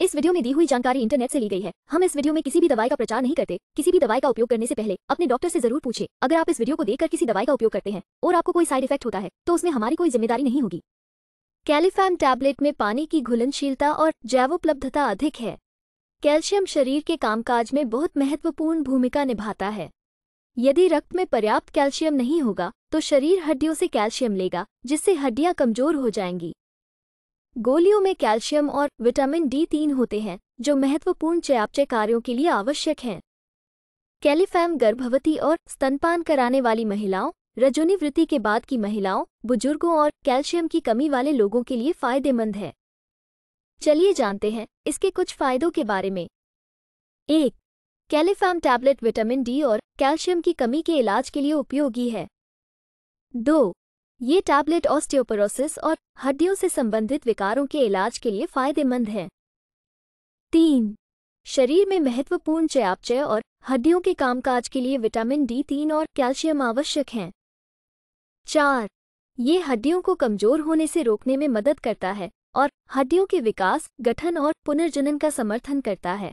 इस वीडियो में दी हुई जानकारी इंटरनेट से ली गई है हम इस वीडियो में किसी भी दवाई का प्रचार नहीं करते किसी भी दवाई का उपयोग करने से पहले अपने डॉक्टर से जरूर पूछे अगर आप इस वीडियो को देखकर किसी दवाई का उपयोग करते हैं और आपको कोई साइड इफेक्ट होता है तो उसमें हमारी कोई जिम्मेदारी नहीं होगी कैलिफाम टैबलेट में पानी की घुलनशीलता और जैवोपलब्धता अधिक है कैल्शियम शरीर के कामकाज में बहुत महत्वपूर्ण भूमिका निभाता है यदि रक्त में पर्याप्त कैल्शियम नहीं होगा तो शरीर हड्डियों से कैल्शियम लेगा जिससे हड्डियां कमजोर हो जाएंगी गोलियों में कैल्शियम और विटामिन डी तीन होते हैं जो महत्वपूर्ण चयापचय कार्यों के लिए आवश्यक हैं कैलिफैम गर्भवती और स्तनपान कराने वाली महिलाओं रजोनिवृत्ति के बाद की महिलाओं बुजुर्गों और कैल्शियम की कमी वाले लोगों के लिए फायदेमंद है चलिए जानते हैं इसके कुछ फायदों के बारे में एक कैलिफैम टैबलेट विटामिन डी और कैल्शियम की कमी के इलाज के लिए उपयोगी है दो ये टैबलेट ऑस्टियोपोरोसिस और हड्डियों से संबंधित विकारों के इलाज के लिए फायदेमंद हैं तीन शरीर में महत्वपूर्ण चयापचय और हड्डियों के कामकाज के लिए विटामिन डी तीन और कैल्शियम आवश्यक हैं चार ये हड्डियों को कमजोर होने से रोकने में मदद करता है और हड्डियों के विकास गठन और पुनर्जनन का समर्थन करता है